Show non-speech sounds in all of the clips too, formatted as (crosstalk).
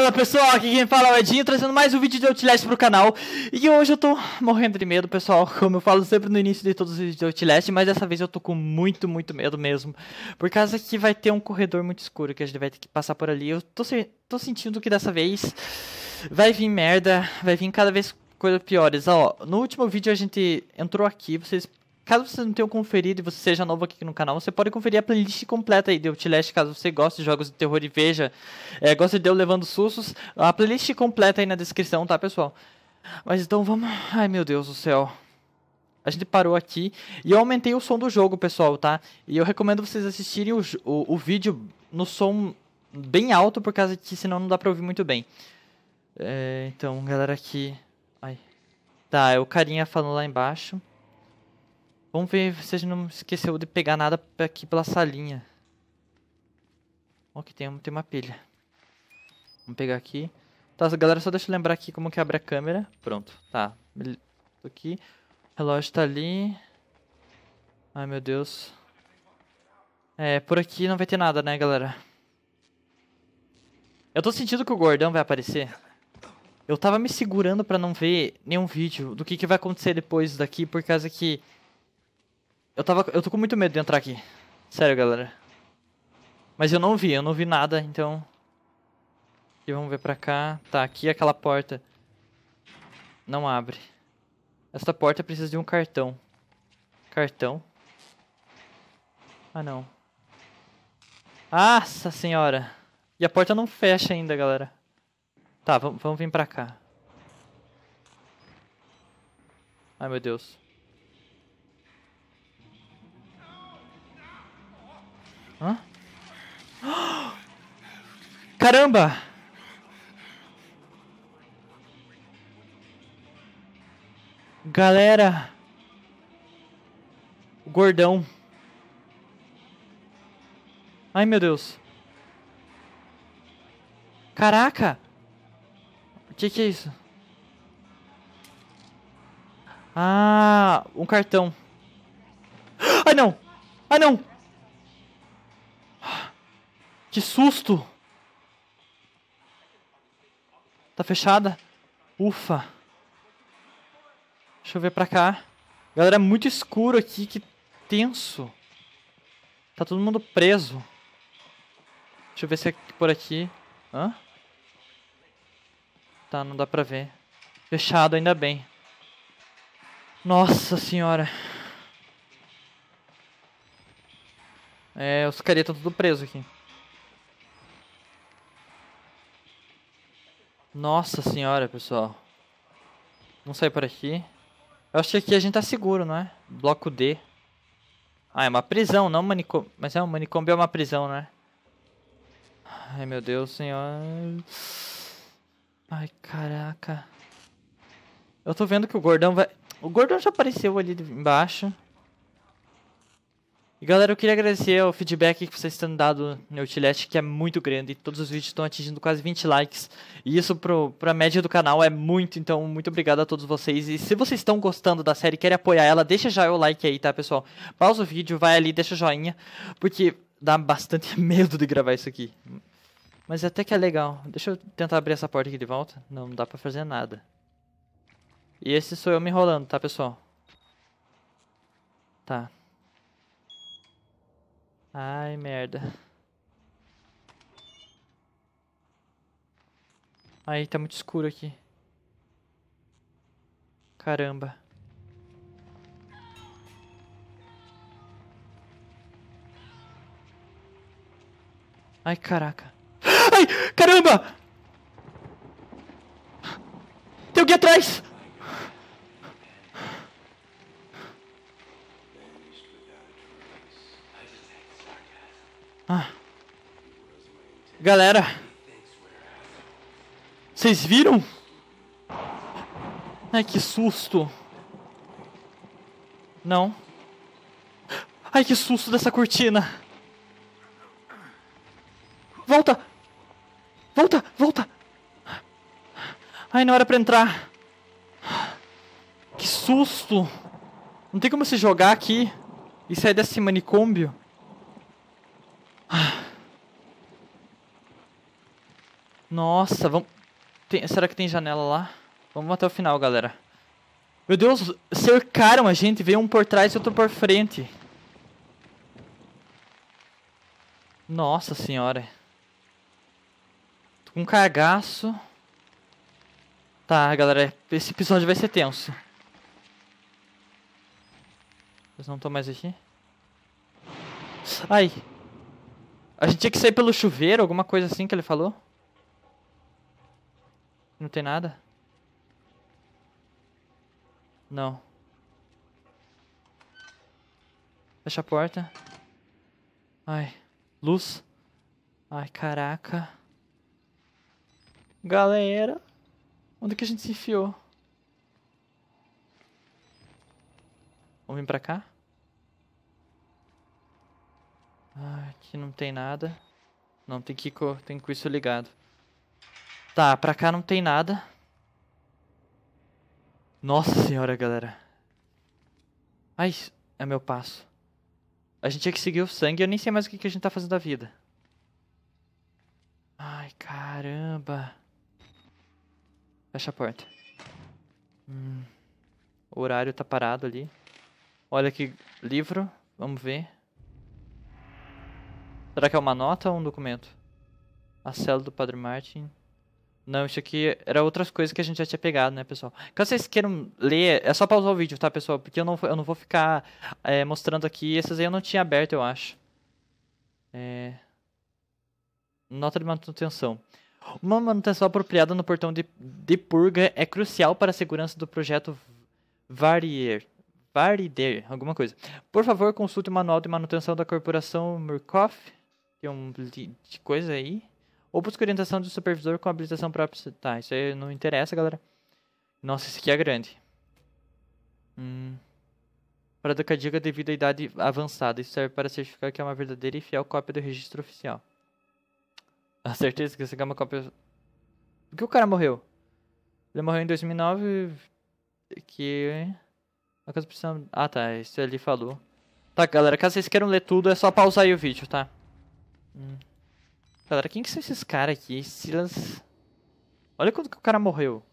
Fala pessoal, aqui quem fala é o Edinho, trazendo mais um vídeo de Outlast pro canal E hoje eu tô morrendo de medo pessoal, (laughs) como eu falo sempre no início de todos os vídeos de Outlast Mas dessa vez eu tô com muito, muito medo mesmo Por causa que vai ter um corredor muito escuro que a gente vai ter que passar por ali Eu tô, se... tô sentindo que dessa vez vai vir merda, vai vir cada vez coisas piores Ó, no último vídeo a gente entrou aqui, vocês Caso você não tenha conferido e você seja novo aqui no canal, você pode conferir a playlist completa aí de Outlast, caso você goste de jogos de terror e veja, é, goste de eu levando sustos. A playlist completa aí na descrição, tá, pessoal? Mas então vamos... Ai, meu Deus do céu. A gente parou aqui e eu aumentei o som do jogo, pessoal, tá? E eu recomendo vocês assistirem o, o, o vídeo no som bem alto, por causa que senão não dá pra ouvir muito bem. É, então, galera, aqui... Ai. Tá, é o carinha falando lá embaixo. Vamos ver se a gente não esqueceu de pegar nada aqui pela salinha. Ó, que tem, tem uma pilha. Vamos pegar aqui. Tá, galera, só deixa eu lembrar aqui como que abre a câmera. Pronto, tá. Tô aqui. Relógio tá ali. Ai, meu Deus. É, por aqui não vai ter nada, né, galera? Eu tô sentindo que o gordão vai aparecer. Eu tava me segurando pra não ver nenhum vídeo do que, que vai acontecer depois daqui, por causa que eu tava. Eu tô com muito medo de entrar aqui. Sério, galera. Mas eu não vi, eu não vi nada, então. E vamos ver pra cá. Tá, aqui é aquela porta. Não abre. Esta porta precisa de um cartão. Cartão. Ah, não. Nossa senhora. E a porta não fecha ainda, galera. Tá, vamos, vamos vir pra cá. Ai, meu Deus. Hã? Caramba! Galera, o gordão. Ai meu Deus. Caraca! O que, que é isso? Ah, um cartão. Ai não! Ai ah, não! Que susto! Tá fechada? Ufa! Deixa eu ver pra cá. Galera, é muito escuro aqui, que tenso. Tá todo mundo preso. Deixa eu ver se é por aqui. Hã? Tá, não dá pra ver. Fechado, ainda bem. Nossa senhora. É, os caras estão tudo preso aqui. Nossa senhora, pessoal. Vamos sair por aqui. Eu acho que aqui a gente tá seguro, não é? Bloco D. Ah, é uma prisão, não manicômio. Mas é um manicômio, é uma prisão, não é? Ai, meu Deus, senhor. Ai, caraca. Eu tô vendo que o gordão vai... O gordão já apareceu ali embaixo. E galera, eu queria agradecer o feedback que vocês têm dado no Outlet, que é muito grande. Todos os vídeos estão atingindo quase 20 likes. E isso para a média do canal é muito, então muito obrigado a todos vocês. E se vocês estão gostando da série, querem apoiar ela, deixa já o like aí, tá, pessoal? Pausa o vídeo, vai ali, deixa o joinha, porque dá bastante (laughs) medo de gravar isso aqui. Mas até que é legal. Deixa eu tentar abrir essa porta aqui de volta. Não, não dá pra fazer nada. E esse sou eu me enrolando, tá, pessoal? Tá. Ai, merda. Aí, tá muito escuro aqui. Caramba. Ai, caraca. Ai, caramba! Tem alguém atrás! Ah. Galera, vocês viram? Ai, que susto. Não. Ai, que susto dessa cortina. Volta! Volta, volta! Ai, não era pra entrar. Que susto! Não tem como se jogar aqui e sair desse manicômbio. Nossa, vamos... Tem... Será que tem janela lá? Vamos até o final, galera. Meu Deus, cercaram a gente. Veio um por trás e outro por frente. Nossa senhora. Tô com um cagaço. Tá, galera. Esse episódio vai ser tenso. Eles não tô mais aqui? Ai. A gente tinha que sair pelo chuveiro, alguma coisa assim que ele falou. Não tem nada? Não. Fecha a porta. Ai. Luz. Ai, caraca. Galera. Onde que a gente se enfiou? Vamos vir pra cá? Ah, aqui não tem nada. Não, tem que ir com, tem que com isso ligado. Tá, pra cá não tem nada. Nossa senhora, galera. Ai, é meu passo. A gente tinha que seguir o sangue e eu nem sei mais o que, a gente tá fazendo da vida. Ai, caramba. Fecha a porta. Hum. O horário tá parado ali. Olha aqui, livro. Vamos ver. Será que é uma nota ou um documento? A cela do Padre Martin. Não, isso aqui era outras coisas que a gente já tinha pegado, né, pessoal? Caso vocês queiram ler, é só pausar o vídeo, tá, pessoal? Porque eu não, eu não vou ficar é, mostrando aqui. Essas aí eu não tinha aberto, eu acho. É... Nota de manutenção. Uma manutenção apropriada no portão de, de purga é crucial para a segurança do projeto Varier. Varider, alguma coisa. Por favor, consulte o manual de manutenção da corporação Murkoff. Tem um de coisa aí. Ou busca orientação do supervisor com habilitação própria. Tá, isso aí não interessa, galera. Nossa, esse aqui é grande. Hum. Para dar cadiga devido à idade avançada. Isso serve para certificar que é uma verdadeira e fiel cópia do registro oficial. A ah, certeza que você é uma cópia... Por que o cara morreu? Ele morreu em 2009... Que... A casa Ah, tá. Isso ali falou. Tá, galera. Caso vocês queiram ler tudo, é só pausar aí o vídeo, tá? Hum. Galera, quem que são esses caras aqui? Silas... Olha quando que o cara morreu.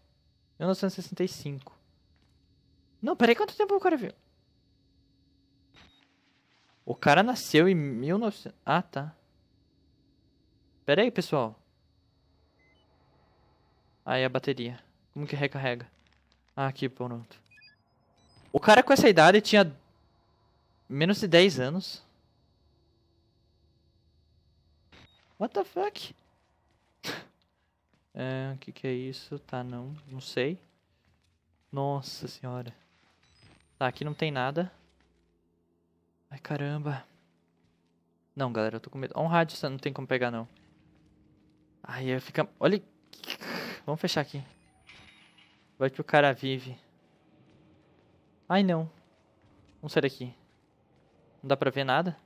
1965. Não, peraí, quanto tempo o cara viu? O cara nasceu em 1900... Ah, tá. Peraí, pessoal. Aí a bateria. Como que recarrega? Ah, aqui, pronto. O cara com essa idade tinha menos de 10 anos. What the fuck? É, o que que é isso? Tá, não, não sei. Nossa senhora. Tá, aqui não tem nada. Ai, caramba. Não, galera, eu tô com medo. Ó um rádio, não tem como pegar, não. Aí fica... Olha... Vamos fechar aqui. Vai que o cara vive. Ai, não. Vamos sair daqui. Não dá pra ver nada?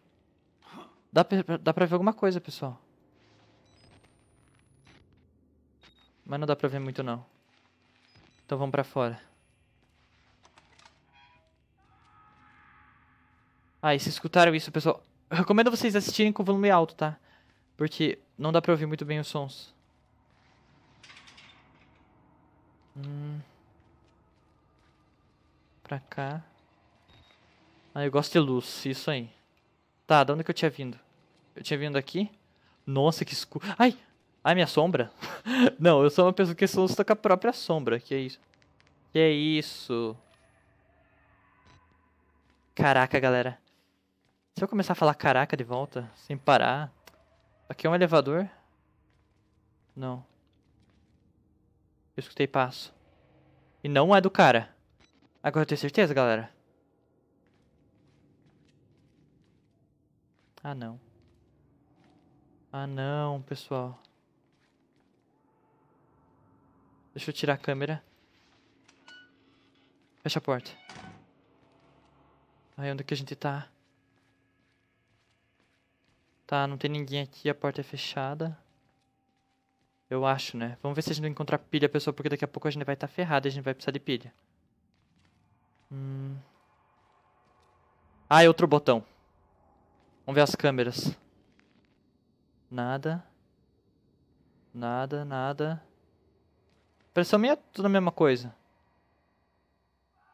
Dá pra, dá pra ver alguma coisa, pessoal. Mas não dá pra ver muito não. Então vamos pra fora. Ah, e se escutaram isso, pessoal, eu recomendo vocês assistirem com volume alto, tá? Porque não dá pra ouvir muito bem os sons. Hum. Pra cá. Ah, eu gosto de luz, isso aí. Tá, de onde que eu tinha vindo? Eu tinha vindo aqui Nossa, que escuro. Ai! Ah, minha sombra? (laughs) não, eu sou uma pessoa que se assusta com a própria sombra. Que é isso? Que é isso? Caraca, galera. Se eu começar a falar caraca de volta, sem parar. Aqui é um elevador? Não. Eu escutei passo. E não é do cara. Agora eu tenho certeza, galera. Ah, não. Ah, não, pessoal. Deixa eu tirar a câmera. Fecha a porta. Aí onde que a gente tá? Tá, não tem ninguém aqui, a porta é fechada. Eu acho, né? Vamos ver se a gente não encontrar pilha, pessoal, porque daqui a pouco a gente vai estar tá ferrado e a gente vai precisar de pilha. Hum... Ah, é outro botão. Vamos ver as câmeras. Nada. Nada, nada. Pressão minha é tudo a mesma coisa.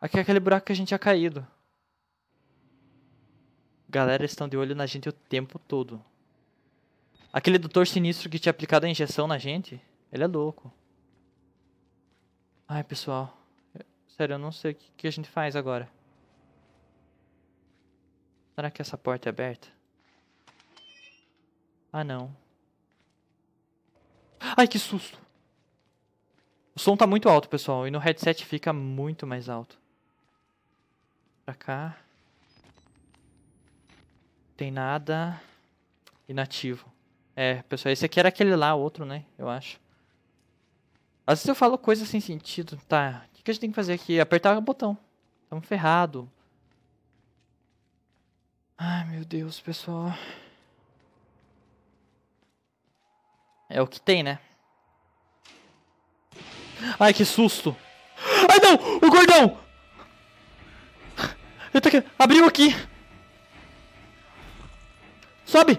Aqui é aquele buraco que a gente tinha é caído. Galera, estão de olho na gente o tempo todo. Aquele doutor sinistro que tinha aplicado a injeção na gente, ele é louco. Ai, pessoal. Sério, eu não sei o que a gente faz agora. Será que essa porta é aberta? Ah, não. Ai, que susto! O som tá muito alto, pessoal, e no headset fica muito mais alto. Pra cá. Tem nada inativo. É, pessoal, esse aqui era aquele lá, outro, né? Eu acho. Às vezes eu falo coisas sem sentido. Tá, o que, que a gente tem que fazer aqui? Apertar o botão. Tamo ferrado. Ai, meu Deus, pessoal. É o que tem, né? Ai, que susto. Ai, não! O gordão! Eu tô aqui. Abriu aqui. Sobe!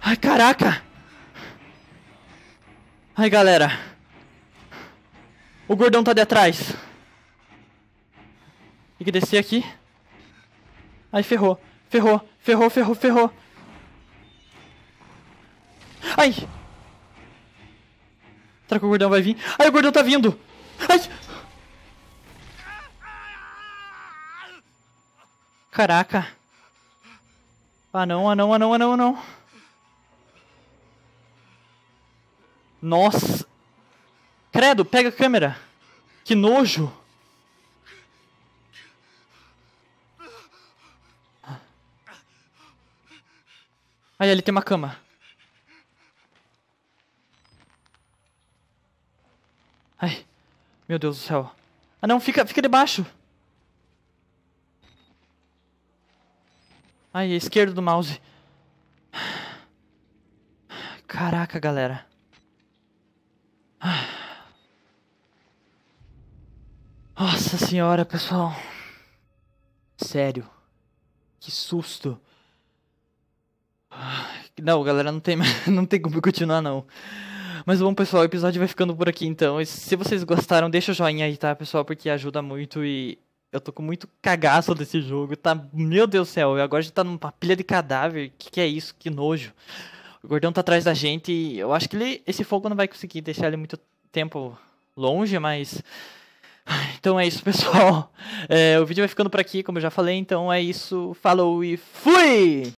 Ai, caraca! Ai, galera. O gordão tá de atrás. Tem que descer aqui. Ai, ferrou. Ferrou, ferrou, ferrou, ferrou. Ai! Será que o gordão vai vir? Ai, o gordão tá vindo! Ai! Caraca! Ah não, ah não, ah não, ah não, ah não! Nossa! Credo, pega a câmera! Que nojo! Ah. Aí, ali tem uma cama. Ai, meu Deus do céu. Ah não, fica, fica debaixo. Ai, é esquerdo do mouse. Caraca, galera. Nossa senhora, pessoal. Sério. Que susto. Não, galera, não tem, (laughs) não tem como continuar, não. Mas bom, pessoal, o episódio vai ficando por aqui então. E se vocês gostaram, deixa o joinha aí, tá, pessoal? Porque ajuda muito e eu tô com muito cagaço desse jogo, tá? Meu Deus do céu, agora a gente tá numa pilha de cadáver. Que que é isso? Que nojo. O gordão tá atrás da gente e eu acho que ele, esse fogo não vai conseguir deixar ele muito tempo longe, mas. Então é isso, pessoal. (laughs) É, o vídeo vai ficando por aqui, como eu já falei, então é isso. Falou e fui!